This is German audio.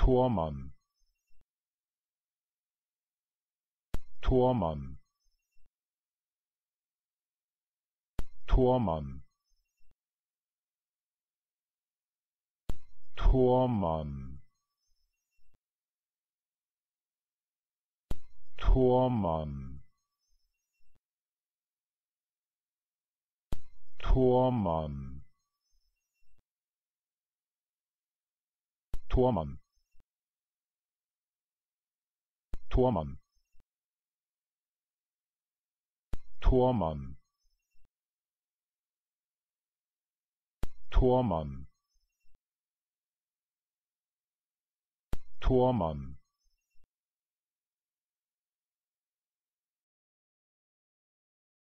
Thormann Thormann Thormann Thormann Thormann Thormann Thormann Thormann Thormann Thormann Thormann